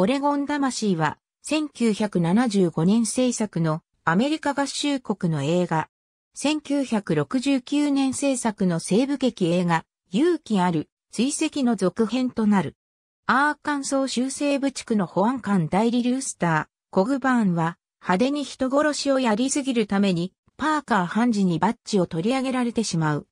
オレゴン魂は、1975年制作のアメリカ合衆国の映画。1969年制作の西部劇映画、勇気ある、追跡の続編となる。アーカンソー州西部地区の保安官代理ルースター、コグバーンは、派手に人殺しをやりすぎるために、パーカー判事にバッジを取り上げられてしまう。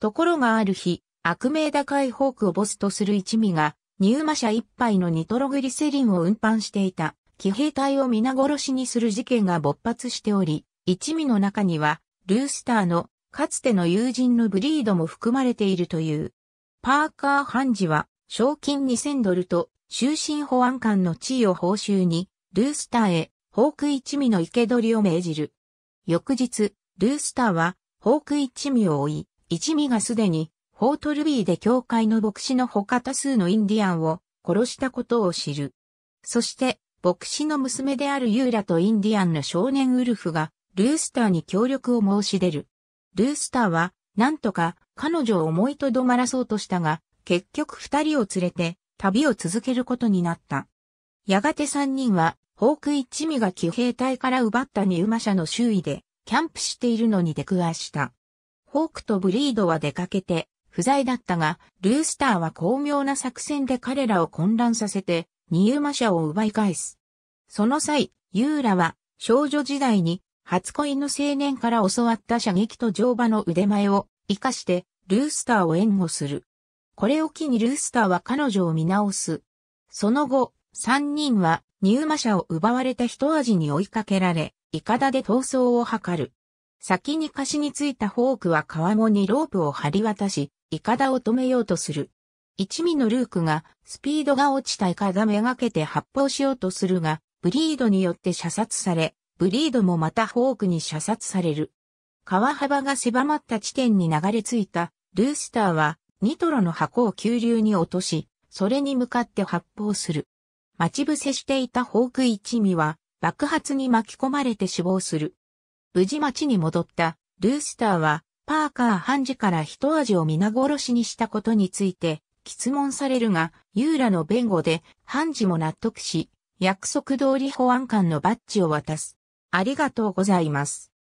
ところがある日、悪名高いホークをボスとする一味が、ー馬車一杯のニトログリセリンを運搬していた騎兵隊を皆殺しにする事件が勃発しており、一味の中には、ルースターのかつての友人のブリードも含まれているという。パーカー・ハンジは、賞金2000ドルと、終身保安官の地位を報酬に、ルースターへ、ホーク一味の生け捕りを命じる。翌日、ルースターは、ホーク一味を追い、一味がすでに、フォートルビーで教会の牧師の他多数のインディアンを殺したことを知る。そして、牧師の娘であるユーラとインディアンの少年ウルフが、ルースターに協力を申し出る。ルースターは、なんとか彼女を思いとどまらそうとしたが、結局二人を連れて旅を続けることになった。やがて三人は、ホーク一味が騎兵隊から奪ったニウマ社の周囲で、キャンプしているのに出くわした。ホークとブリードは出かけて、不在だったが、ルースターは巧妙な作戦で彼らを混乱させて、ニユマ社を奪い返す。その際、ユーラは少女時代に初恋の青年から教わった射撃と乗馬の腕前を活かしてルースターを援護する。これを機にルースターは彼女を見直す。その後、三人はニューマ社を奪われた一味に追いかけられ、イカダで逃走を図る。先に貸しについたフォークは川面にロープを張り渡し、イカダを止めようとする。一味のルークが、スピードが落ちたイカダめがけて発砲しようとするが、ブリードによって射殺され、ブリードもまたホークに射殺される。川幅が狭まった地点に流れ着いた、ルースターは、ニトロの箱を急流に落とし、それに向かって発砲する。待ち伏せしていたホーク一味は、爆発に巻き込まれて死亡する。無事町に戻った、ルースターは、パーカー判事から一味を皆殺しにしたことについて、質問されるが、ユーラの弁護で、判事も納得し、約束通り保安官のバッジを渡す。ありがとうございます。